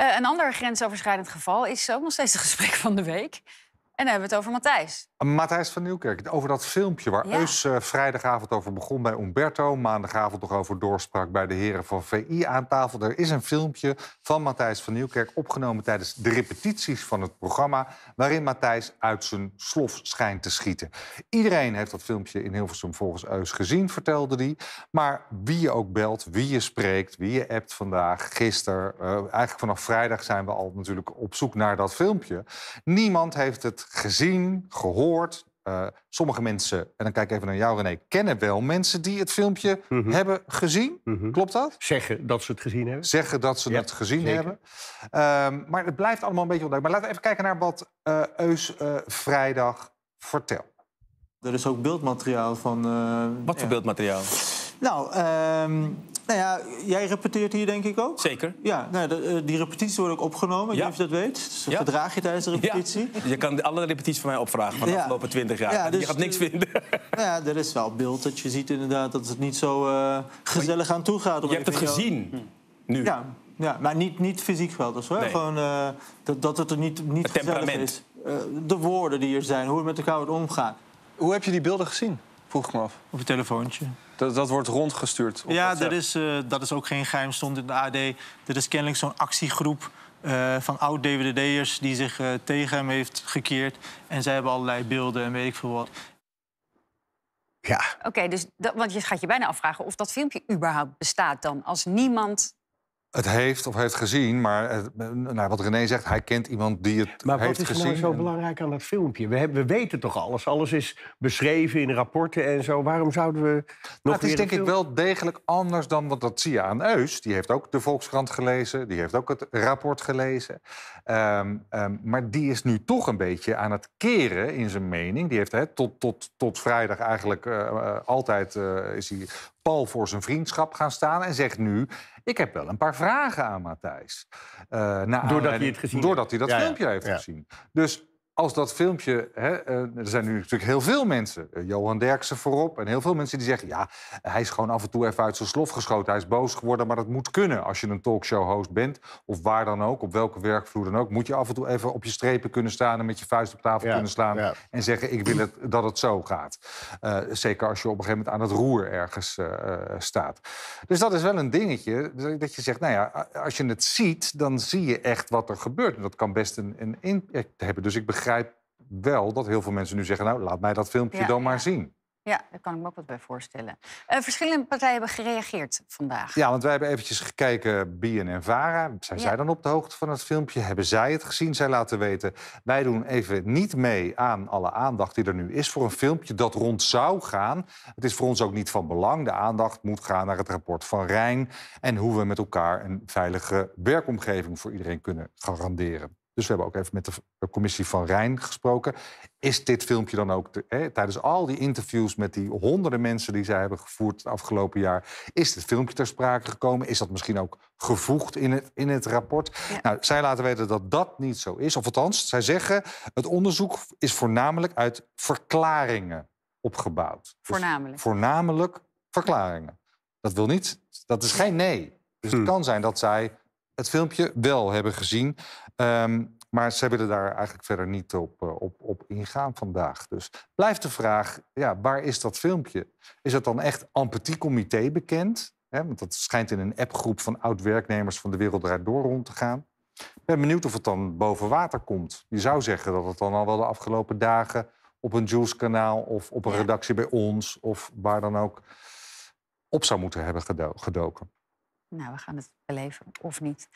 Eh, een ander grensoverschrijdend geval is ook nog steeds het gesprek van de week. En dan hebben we het over Matthijs. Matthijs van Nieuwkerk, over dat filmpje waar Eus eh, vrijdagavond over begon bij Umberto... maandagavond nog over doorsprak bij de heren van VI aan tafel. Er is een filmpje van Matthijs van Nieuwkerk opgenomen tijdens de repetities van het programma... waarin Matthijs uit zijn slof schijnt te schieten. Iedereen heeft dat filmpje in Hilversum volgens Eus gezien, vertelde hij. Maar wie je ook belt, wie je spreekt, wie je appt vandaag, gisteren... Eh, eigenlijk vanaf vrijdag zijn we al natuurlijk op zoek naar dat filmpje. Niemand heeft het gezien, gehoord. Eh, sommige mensen, en dan kijk ik even naar jou René, kennen wel mensen die het filmpje mhm. hebben gezien. Mhm. Klopt dat? Zeggen dat ze het gezien hebben. Zeggen dat ze het gezien hebben. Ehm, maar het blijft allemaal een beetje onduidelijk. Maar laten we even kijken naar wat uh, Eus eh, vrijdag vertelt. Er is ook beeldmateriaal van... wat voor beeldmateriaal? Nou, um, nou ja, jij repeteert hier denk ik ook? Zeker. Ja, nou, de, eh, die repetities worden ook opgenomen, ja. ik of je dat weet. Dus ja. verdraag je tijdens de repetitie. Je kan alle repetities van mij opvragen van de afgelopen twintig jaar. Dus je gaat niks vinden. Nou ja, er is wel beeld dat je ziet inderdaad dat het niet zo eh, gezellig aan toe gaat. Je hebt het gezien, hm. nu. Ja. Ja, maar niet, niet fysiek geweld dus Hoor. Nee. Gewoon eh, dat, dat het er niet, niet het temperament. is. Uh, de woorden die er zijn, hoe het met elkaar wordt omgaan. Hoe heb je die beelden gezien? Vroeg ik me af. Op je telefoontje. Dat, dat wordt rondgestuurd. Op ja, dat is, eh, dat is ook geen geheim, stond in de AD. Er is kennelijk zo'n actiegroep eh, van oud-DWD'ers die zich eh, tegen hem heeft gekeerd. En zij hebben allerlei beelden en weet ik veel wat. Ja. Oké, dus want je gaat je bijna afvragen of dat filmpje überhaupt bestaat dan. Als niemand het heeft of heeft gezien, maar nou, wat René zegt, hij kent iemand die het maar heeft nou gezien. Maar wat is nou zo belangrijk aan dat filmpje? We, hebben, we, weten toch alles? Alles is beschreven in rapporten en zo. Waarom zouden we nog Dat nou, is denk ik wel degelijk anders dan, want dat zie je aan Eus. Die heeft ook de Volkskrant gelezen, die heeft ook het rapport gelezen. Ehm, ehm, maar die is nu toch een beetje aan het keren in zijn mening. Die heeft tot, tot, tot vrijdag eigenlijk eh, eh, altijd eh, is hij pal voor zijn vriendschap gaan staan en zegt nu... ik heb wel een paar vragen aan Matthijs. Uh, doordat hij het gezien Doordat hij dat filmpje heeft gezien. Dus als dat filmpje. Hè, eh, er zijn nu natuurlijk heel veel mensen, eh, Johan Derksen voorop, en heel veel mensen die zeggen: ja, hij is gewoon af en toe even uit zijn slof geschoten. Hij is boos geworden, maar dat moet kunnen als je een talkshow-host bent. Of waar dan ook, op welke werkvloer dan ook. Moet je af en toe even op je strepen kunnen staan en met je vuist op tafel kunnen slaan. En zeggen: ik wil het, dat het zo gaat. Eh, zeker als je op een gegeven moment aan het roer ergens staat. Dus dat is wel een dingetje. Dat je zegt: nou ja, als je het ziet, dan zie je echt wat er gebeurt. En dat kan best een, een impact hebben. Dus ik begrijp begrijp wel dat heel veel mensen nu zeggen... nou, laat mij dat filmpje dan maar zien. Ja, daar kan ik me ook wat bij voorstellen. Eh, verschillende partijen hebben gereageerd vandaag. Ja, want wij hebben eventjes gekeken, Bien en Vara. Zijn zij dan op de hoogte van het filmpje? Hebben zij het gezien? Zij laten weten, wij doen even niet mee aan alle aandacht die er nu is... voor een filmpje dat rond zou gaan. Het is voor ons ook niet van belang. De aandacht moet gaan naar het rapport van Rijn... en hoe we met elkaar een veilige werkomgeving voor iedereen kunnen garanderen. Dus we hebben ook even met de commissie van Rijn gesproken. Is dit filmpje dan ook, hè, tijdens al die interviews met die honderden mensen die zij hebben gevoerd het afgelopen jaar, is dit filmpje ter sprake gekomen? Is dat misschien ook gevoegd in het, in het rapport? Nou, zij laten weten dat dat niet zo is. Of althans, zij zeggen, het onderzoek is voornamelijk uit verklaringen opgebouwd. Dus voornamelijk. voornamelijk verklaringen. Dat wil niet, dat is geen nee. Dus het hm. kan zijn dat zij het filmpje wel hebben gezien. Ehm, maar ze willen daar eigenlijk verder niet op, eh, op, op ingaan vandaag. Dus blijft de vraag, ja, waar is dat filmpje? Is dat dan echt Ampetit-comité bekend? want dat schijnt in een appgroep van oud-werknemers van de wereldraad Door rond te gaan. Ik ben benieuwd of het dan boven water komt. Je zou zeggen dat het dan al wel de afgelopen dagen op een Jules-kanaal of op een redactie bij ons of waar dan ook op zou moeten hebben gedoken nou, we gaan het beleven of niet.